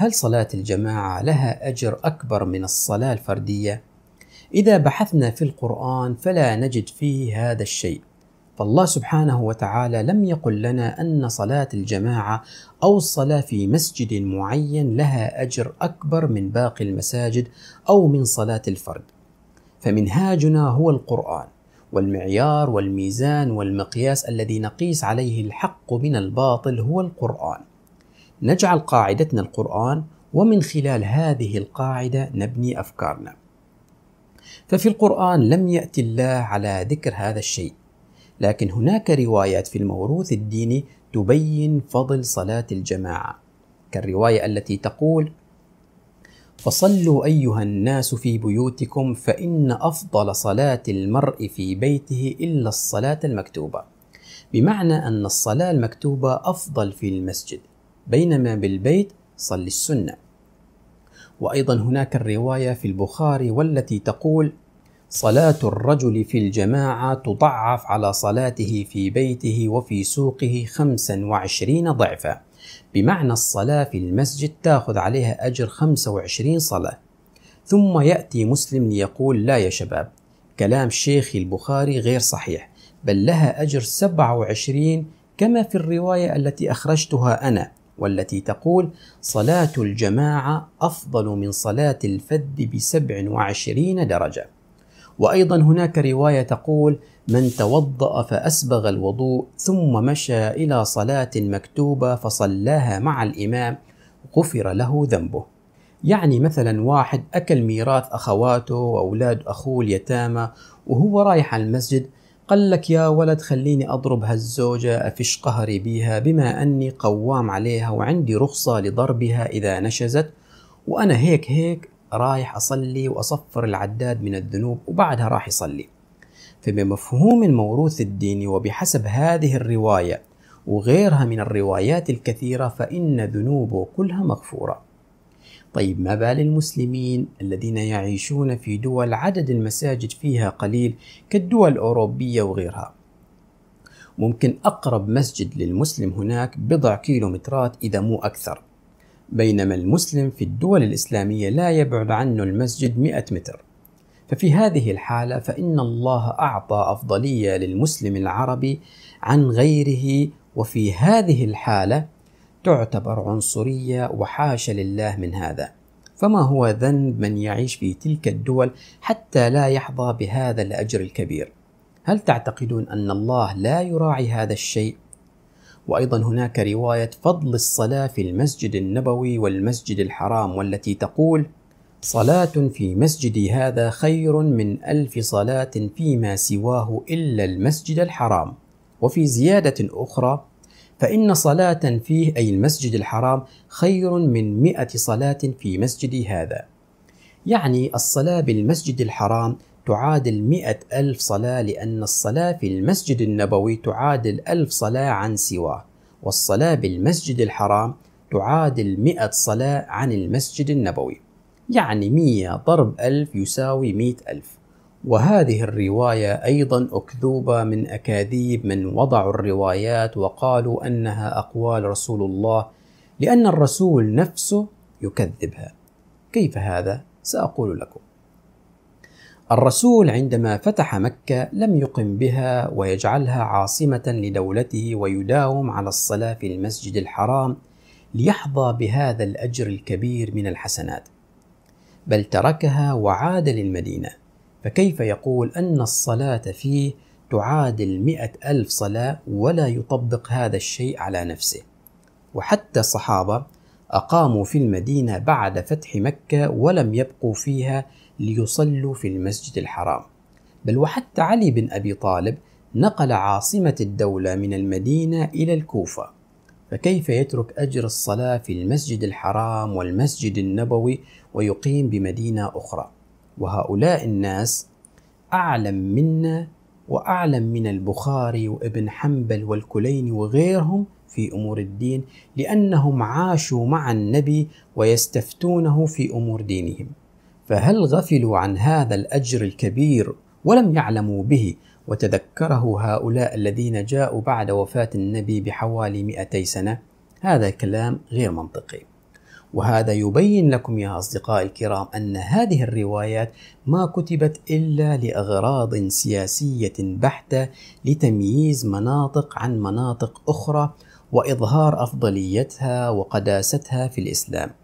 هل صلاة الجماعة لها أجر أكبر من الصلاة الفردية؟ إذا بحثنا في القرآن فلا نجد فيه هذا الشيء، فالله سبحانه وتعالى لم يقل لنا أن صلاة الجماعة أو الصلاة في مسجد معين لها أجر أكبر من باقي المساجد أو من صلاة الفرد. فمنهاجنا هو القرآن، والمعيار والميزان والمقياس الذي نقيس عليه الحق من الباطل هو القرآن. نجعل قاعدتنا القرآن ومن خلال هذه القاعدة نبني أفكارنا. ففي القرآن لم يأتي الله على ذكر هذا الشيء، لكن هناك روايات في الموروث الديني تبين فضل صلاة الجماعة، كالرواية التي تقول: فصلوا أيها الناس في بيوتكم فإن أفضل صلاة المرء في بيته إلا الصلاة المكتوبة. بمعنى أن الصلاة المكتوبة أفضل في المسجد، بينما بالبيت صل السنة وأيضا هناك الرواية في البخاري والتي تقول صلاة الرجل في الجماعة تضعف على صلاته في بيته وفي سوقه خمسا وعشرين ضعفا بمعنى الصلاة في المسجد تأخذ عليها أجر خمسة وعشرين صلاة ثم يأتي مسلم ليقول لا يا شباب كلام شيخي البخاري غير صحيح بل لها أجر سبعة وعشرين كما في الرواية التي أخرجتها أنا والتي تقول صلاة الجماعة أفضل من صلاة الفذ بسبع وعشرين درجة وأيضا هناك رواية تقول من توضأ فأسبغ الوضوء ثم مشى إلى صلاة مكتوبة فصلاها مع الإمام غفر له ذنبه يعني مثلا واحد أكل ميراث أخواته وأولاد أخوه اليتامى وهو رايح على المسجد قال لك يا ولد خليني أضرب هالزوجة أفش قهري بيها بما أني قوام عليها وعندي رخصة لضربها إذا نشزت وأنا هيك هيك رايح أصلي وأصفر العداد من الذنوب وبعدها راح يصلي فبمفهوم الموروث الديني وبحسب هذه الرواية وغيرها من الروايات الكثيرة فإن ذنوبه كلها مغفورة طيب ما بال المسلمين الذين يعيشون في دول عدد المساجد فيها قليل كالدول الأوروبية وغيرها ممكن أقرب مسجد للمسلم هناك بضع كيلومترات إذا مو أكثر بينما المسلم في الدول الإسلامية لا يبعد عنه المسجد 100 متر ففي هذه الحالة فإن الله أعطى أفضلية للمسلم العربي عن غيره وفي هذه الحالة تعتبر عنصرية وحاشا لله من هذا فما هو ذنب من يعيش في تلك الدول حتى لا يحظى بهذا الأجر الكبير هل تعتقدون أن الله لا يراعي هذا الشيء؟ وأيضا هناك رواية فضل الصلاة في المسجد النبوي والمسجد الحرام والتي تقول صلاة في مسجدي هذا خير من ألف صلاة فيما سواه إلا المسجد الحرام وفي زيادة أخرى فإن صلاة فيه أي المسجد الحرام خير من مئة صلاة في مسجدي هذا يعني الصلاة بالمسجد الحرام تعادل مئة ألف صلاة لأن الصلاة في المسجد النبوي تعادل ألف صلاة عن سواه والصلاة بالمسجد الحرام تعادل مئة صلاة عن المسجد النبوي يعني مية ضرب ألف يساوي مئة ألف وهذه الرواية أيضا أكذوبة من أكاذيب من وضعوا الروايات وقالوا أنها أقوال رسول الله لأن الرسول نفسه يكذبها. كيف هذا؟ سأقول لكم. الرسول عندما فتح مكة لم يقم بها ويجعلها عاصمة لدولته ويداوم على الصلاة في المسجد الحرام ليحظى بهذا الأجر الكبير من الحسنات. بل تركها وعاد للمدينة. فكيف يقول أن الصلاة فيه تعادل مئة ألف صلاة ولا يطبق هذا الشيء على نفسه وحتى الصحابة أقاموا في المدينة بعد فتح مكة ولم يبقوا فيها ليصلوا في المسجد الحرام بل وحتى علي بن أبي طالب نقل عاصمة الدولة من المدينة إلى الكوفة فكيف يترك أجر الصلاة في المسجد الحرام والمسجد النبوي ويقيم بمدينة أخرى وهؤلاء الناس أعلم منا وأعلم من البخاري وابن حنبل والكليني وغيرهم في أمور الدين لأنهم عاشوا مع النبي ويستفتونه في أمور دينهم فهل غفلوا عن هذا الأجر الكبير ولم يعلموا به وتذكره هؤلاء الذين جاءوا بعد وفاة النبي بحوالي 200 سنة هذا كلام غير منطقي وهذا يبين لكم يا أصدقائي الكرام أن هذه الروايات ما كتبت إلا لأغراض سياسية بحتة لتمييز مناطق عن مناطق أخرى وإظهار أفضليتها وقداستها في الإسلام